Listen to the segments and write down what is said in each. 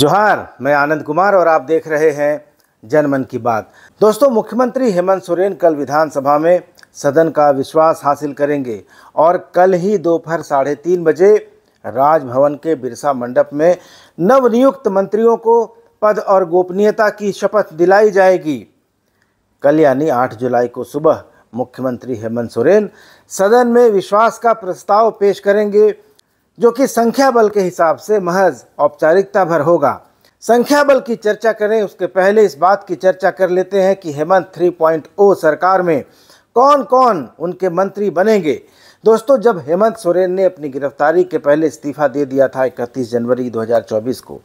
जोहार मैं आनंद कुमार और आप देख रहे हैं जन मन की बात दोस्तों मुख्यमंत्री हेमंत सोरेन कल विधानसभा में सदन का विश्वास हासिल करेंगे और कल ही दोपहर साढ़े तीन बजे राजभवन के बिरसा मंडप में नवनियुक्त मंत्रियों को पद और गोपनीयता की शपथ दिलाई जाएगी कल यानी 8 जुलाई को सुबह मुख्यमंत्री हेमंत सोरेन सदन में विश्वास का प्रस्ताव पेश करेंगे जो कि संख्या बल के हिसाब से महज औपचारिकता भर होगा संख्या बल की चर्चा करें उसके पहले इस बात की चर्चा कर लेते हैं कि हेमंत 3.0 सरकार में कौन कौन उनके मंत्री बनेंगे दोस्तों जब हेमंत सोरेन ने अपनी गिरफ्तारी के पहले इस्तीफा दे दिया था इकतीस जनवरी 2024 को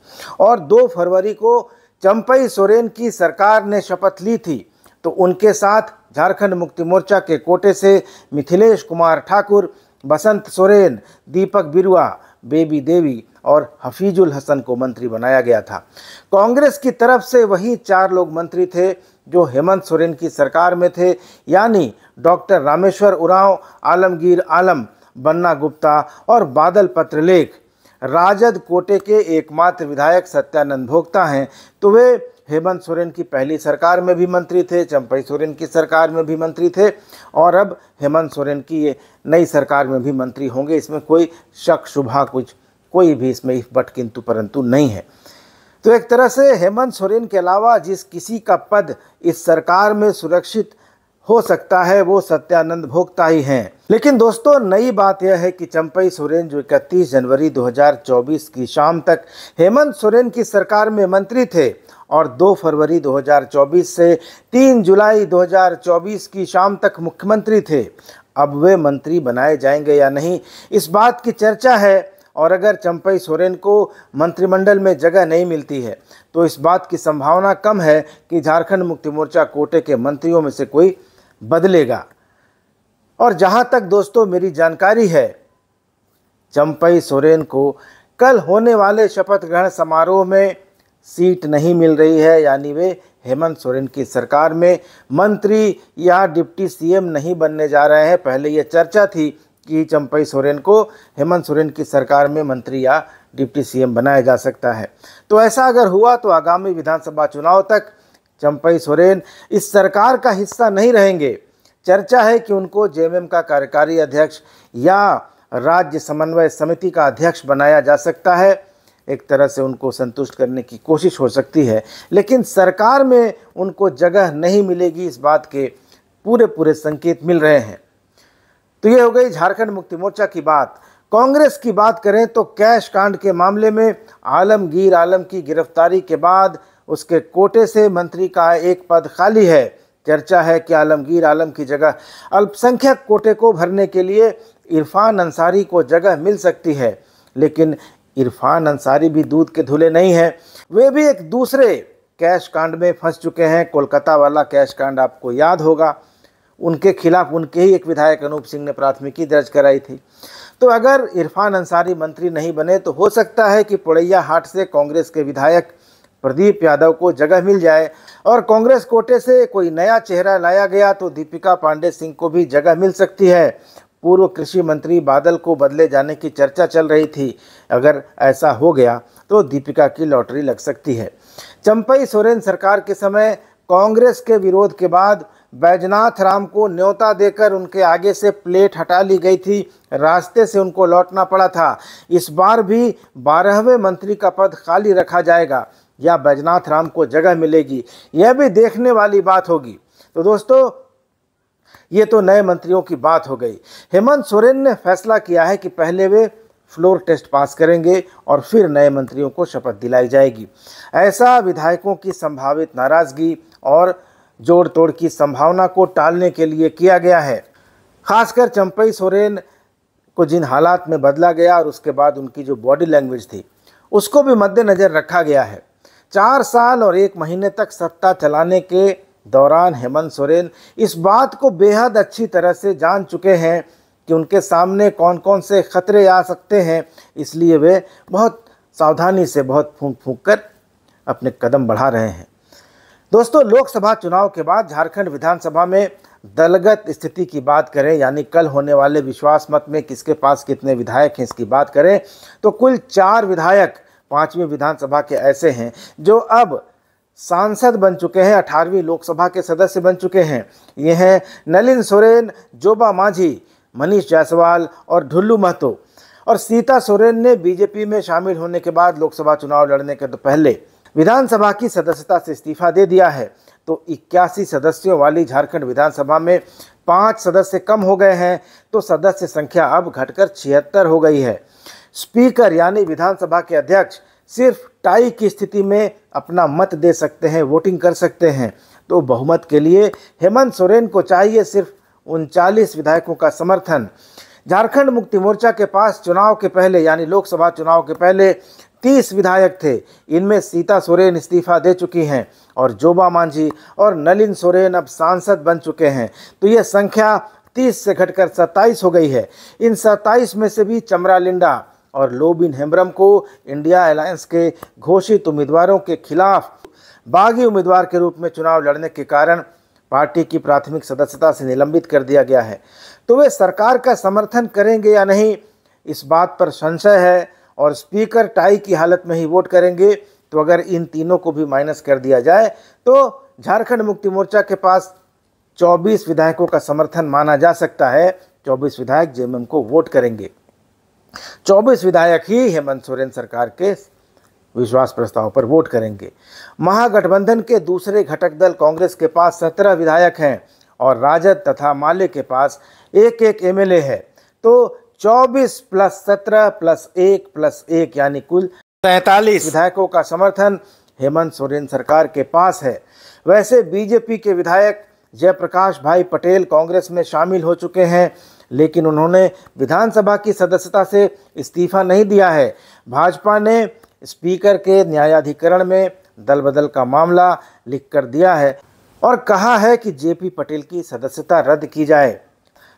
और 2 फरवरी को चंपई सोरेन की सरकार ने शपथ ली थी तो उनके साथ झारखंड मुक्ति मोर्चा के कोटे से मिथिलेश कुमार ठाकुर बसंत सोरेन दीपक बिरुआ बेबी देवी और हफीजुल हसन को मंत्री बनाया गया था कांग्रेस की तरफ से वही चार लोग मंत्री थे जो हेमंत सोरेन की सरकार में थे यानी डॉक्टर रामेश्वर उरांव आलमगीर आलम बन्ना गुप्ता और बादल पत्रलेख राजद कोटे के एकमात्र विधायक सत्यानंद भोक्ता हैं तो वे हेमंत सोरेन की पहली सरकार में भी मंत्री थे चंपई सोरेन की सरकार में भी मंत्री थे और अब हेमंत सोरेन की ये नई सरकार में भी मंत्री होंगे इसमें कोई शक शुभा कुछ कोई भी इसमें बट किंतु परंतु नहीं है तो एक तरह से हेमंत सोरेन के अलावा जिस किसी का पद इस सरकार में सुरक्षित हो सकता है वो सत्यानंद भोक्ता ही हैं लेकिन दोस्तों नई बात यह है कि चंपई सोरेन जो 31 जनवरी 2024 की शाम तक हेमंत सोरेन की सरकार में मंत्री थे और 2 फरवरी 2024 से 3 जुलाई 2024 की शाम तक मुख्यमंत्री थे अब वे मंत्री बनाए जाएंगे या नहीं इस बात की चर्चा है और अगर चंपई सोरेन को मंत्रिमंडल में जगह नहीं मिलती है तो इस बात की संभावना कम है कि झारखंड मुक्ति मोर्चा कोटे के मंत्रियों में से कोई बदलेगा और जहां तक दोस्तों मेरी जानकारी है चंपई सोरेन को कल होने वाले शपथ ग्रहण समारोह में सीट नहीं मिल रही है यानी वे हेमंत सोरेन की सरकार में मंत्री या डिप्टी सीएम नहीं बनने जा रहे हैं पहले ये चर्चा थी कि चंपई सोरेन को हेमंत सोरेन की सरकार में मंत्री या डिप्टी सीएम बनाया जा सकता है तो ऐसा अगर हुआ तो आगामी विधानसभा चुनाव तक चंपई सोरेन इस सरकार का हिस्सा नहीं रहेंगे चर्चा है कि उनको जे का कार्यकारी अध्यक्ष या राज्य समन्वय समिति का अध्यक्ष बनाया जा सकता है एक तरह से उनको संतुष्ट करने की कोशिश हो सकती है लेकिन सरकार में उनको जगह नहीं मिलेगी इस बात के पूरे पूरे संकेत मिल रहे हैं तो ये हो गई झारखंड मुक्ति मोर्चा की बात कांग्रेस की बात करें तो कैश कांड के मामले में आलमगीर आलम की गिरफ्तारी के बाद उसके कोटे से मंत्री का एक पद खाली है चर्चा है कि आलमगीर आलम की जगह अल्पसंख्यक कोटे को भरने के लिए इरफान अंसारी को जगह मिल सकती है लेकिन इरफान अंसारी भी दूध के धुले नहीं हैं वे भी एक दूसरे कैश कांड में फंस चुके हैं कोलकाता वाला कैश कांड आपको याद होगा उनके खिलाफ उनके ही एक विधायक अनूप सिंह ने प्राथमिकी दर्ज कराई थी तो अगर इरफान अंसारी मंत्री नहीं बने तो हो सकता है कि पुड़ैया हाट से कांग्रेस के विधायक प्रदीप यादव को जगह मिल जाए और कांग्रेस कोटे से कोई नया चेहरा लाया गया तो दीपिका पांडे सिंह को भी जगह मिल सकती है पूर्व कृषि मंत्री बादल को बदले जाने की चर्चा चल रही थी अगर ऐसा हो गया तो दीपिका की लॉटरी लग सकती है चंपई सोरेन सरकार के समय कांग्रेस के विरोध के बाद बैजनाथ राम को न्योता देकर उनके आगे से प्लेट हटा ली गई थी रास्ते से उनको लौटना पड़ा था इस बार भी बारहवें मंत्री का पद खाली रखा जाएगा या बैजनाथ राम को जगह मिलेगी यह भी देखने वाली बात होगी तो दोस्तों ये तो नए मंत्रियों की बात हो गई हेमंत सोरेन ने फैसला किया है कि पहले वे फ्लोर टेस्ट पास करेंगे और फिर नए मंत्रियों को शपथ दिलाई जाएगी ऐसा विधायकों की संभावित नाराज़गी और जोड़ तोड़ की संभावना को टालने के लिए किया गया है खासकर चंपई सोरेन को जिन हालात में बदला गया और उसके बाद उनकी जो बॉडी लैंग्वेज थी उसको भी मद्देनज़र रखा गया है चार साल और एक महीने तक सत्ता चलाने के दौरान हेमंत सोरेन इस बात को बेहद अच्छी तरह से जान चुके हैं कि उनके सामने कौन कौन से खतरे आ सकते हैं इसलिए वे बहुत सावधानी से बहुत फूंक फूंक कर अपने कदम बढ़ा रहे हैं दोस्तों लोकसभा चुनाव के बाद झारखंड विधानसभा में दलगत स्थिति की बात करें यानी कल होने वाले विश्वास मत में किसके पास कितने विधायक हैं इसकी बात करें तो कुल चार विधायक पाँचवीं विधानसभा के ऐसे हैं जो अब सांसद बन चुके हैं अठारहवीं लोकसभा के सदस्य बन चुके हैं ये हैं नलिन सोरेन जोबा मांझी मनीष जायसवाल और ढुल्लू महतो और सीता सोरेन ने बीजेपी में शामिल होने के बाद लोकसभा चुनाव लड़ने के तो पहले विधानसभा की सदस्यता से इस्तीफा दे दिया है तो इक्यासी सदस्यों वाली झारखंड विधानसभा में पाँच सदस्य कम हो गए हैं तो सदस्य संख्या अब घटकर छिहत्तर हो गई है स्पीकर यानी विधानसभा के अध्यक्ष सिर्फ टाई की स्थिति में अपना मत दे सकते हैं वोटिंग कर सकते हैं तो बहुमत के लिए हेमंत सोरेन को चाहिए सिर्फ उनचालीस विधायकों का समर्थन झारखंड मुक्ति मोर्चा के पास चुनाव के पहले यानी लोकसभा चुनाव के पहले तीस विधायक थे इनमें सीता सोरेन इस्तीफा दे चुकी हैं और जोबा मांझी और नलिन सोरेन अब सांसद बन चुके हैं तो ये संख्या तीस से घटकर सत्ताईस हो गई है इन सत्ताईस में से भी चमरा लिंडा और लोबिन हेम्ब्रम को इंडिया अलायंस के घोषित उम्मीदवारों के खिलाफ बागी उम्मीदवार के रूप में चुनाव लड़ने के कारण पार्टी की प्राथमिक सदस्यता से निलंबित कर दिया गया है तो वे सरकार का समर्थन करेंगे या नहीं इस बात पर संशय है और स्पीकर टाई की हालत में ही वोट करेंगे तो अगर इन तीनों को भी माइनस कर दिया जाए तो झारखंड मुक्ति मोर्चा के पास 24 विधायकों का समर्थन माना जा सकता है 24 विधायक जेएमएम को वोट करेंगे चौबीस विधायक ही हेमंत सोरेन सरकार के विश्वास प्रस्ताव पर वोट करेंगे महागठबंधन के दूसरे घटक दल कांग्रेस के पास सत्रह विधायक हैं और राजद तथा माले के पास एक एक एमएलए है तो चौबीस प्लस सत्रह प्लस एक प्लस एक यानी कुल सैतालीस विधायकों का समर्थन हेमंत सोरेन सरकार के पास है वैसे बीजेपी के विधायक जयप्रकाश भाई पटेल कांग्रेस में शामिल हो चुके हैं लेकिन उन्होंने विधानसभा की सदस्यता से इस्तीफा नहीं दिया है भाजपा ने स्पीकर के न्यायाधिकरण में दल बदल का मामला लिख कर दिया है और कहा है कि जेपी पटेल की सदस्यता रद्द की जाए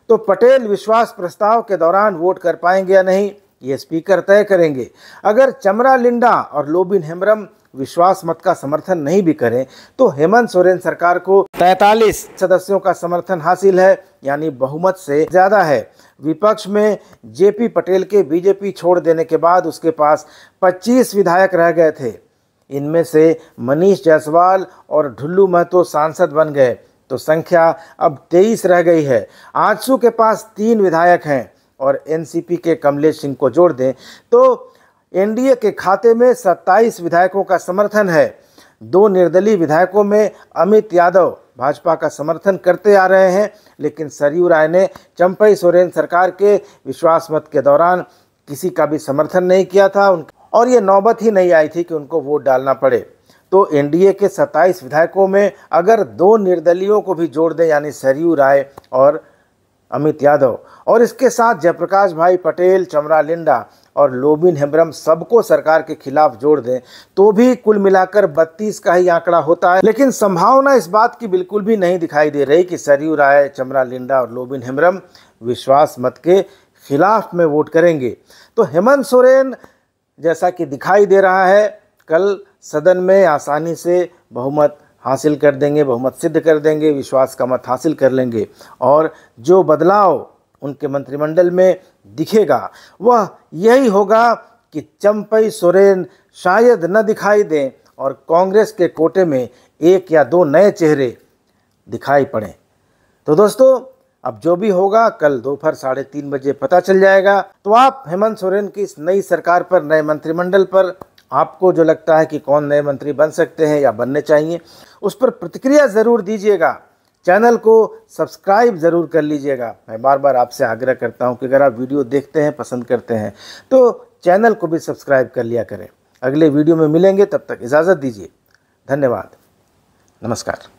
तो पटेल विश्वास प्रस्ताव के दौरान वोट कर पाएंगे या नहीं ये स्पीकर तय करेंगे अगर चमरा लिंडा और लोबिन हेम्ब्रम विश्वास मत का समर्थन नहीं भी करें तो हेमंत सोरेन सरकार को 43 सदस्यों का समर्थन हासिल है यानी बहुमत से ज़्यादा है विपक्ष में जेपी पटेल के बीजेपी छोड़ देने के बाद उसके पास 25 विधायक रह गए थे इनमें से मनीष जायसवाल और ढुल्लू महतो सांसद बन गए तो संख्या अब 23 रह गई है आजसू के पास तीन विधायक हैं और एनसीपी के कमलेश सिंह को जोड़ दें तो एनडीए के खाते में 27 विधायकों का समर्थन है दो निर्दलीय विधायकों में अमित यादव भाजपा का समर्थन करते आ रहे हैं लेकिन सरयू राय ने चंपई सोरेन सरकार के विश्वास मत के दौरान किसी का भी समर्थन नहीं किया था उन और ये नौबत ही नहीं आई थी कि उनको वोट डालना पड़े तो एनडीए के 27 विधायकों में अगर दो निर्दलीयों को भी जोड़ दें यानी सरयू राय और अमित यादव और इसके साथ जयप्रकाश भाई पटेल चमरा लिंडा और लोबिन हेम्ब्रम सबको सरकार के खिलाफ जोड़ दें तो भी कुल मिलाकर 32 का ही आंकड़ा होता है लेकिन संभावना इस बात की बिल्कुल भी नहीं दिखाई दे रही कि सरयू राय चमरा लिंडा और लोबिन हेम्ब्रम विश्वास मत के खिलाफ में वोट करेंगे तो हेमंत सोरेन जैसा कि दिखाई दे रहा है कल सदन में आसानी से बहुमत हासिल कर देंगे बहुमत सिद्ध कर देंगे विश्वास का मत हासिल कर लेंगे और जो बदलाव उनके मंत्रिमंडल में दिखेगा वह यही होगा कि चंपई सोरेन शायद न दिखाई दें और कांग्रेस के कोटे में एक या दो नए चेहरे दिखाई पड़ें तो दोस्तों अब जो भी होगा कल दोपहर साढ़े तीन बजे पता चल जाएगा तो आप हेमंत सोरेन की इस नई सरकार पर नए मंत्रिमंडल पर आपको जो लगता है कि कौन नए मंत्री बन सकते हैं या बनने चाहिए उस पर प्रतिक्रिया ज़रूर दीजिएगा चैनल को सब्सक्राइब ज़रूर कर लीजिएगा मैं बार बार आपसे आग्रह करता हूँ कि अगर आप वीडियो देखते हैं पसंद करते हैं तो चैनल को भी सब्सक्राइब कर लिया करें अगले वीडियो में मिलेंगे तब तक इजाज़त दीजिए धन्यवाद नमस्कार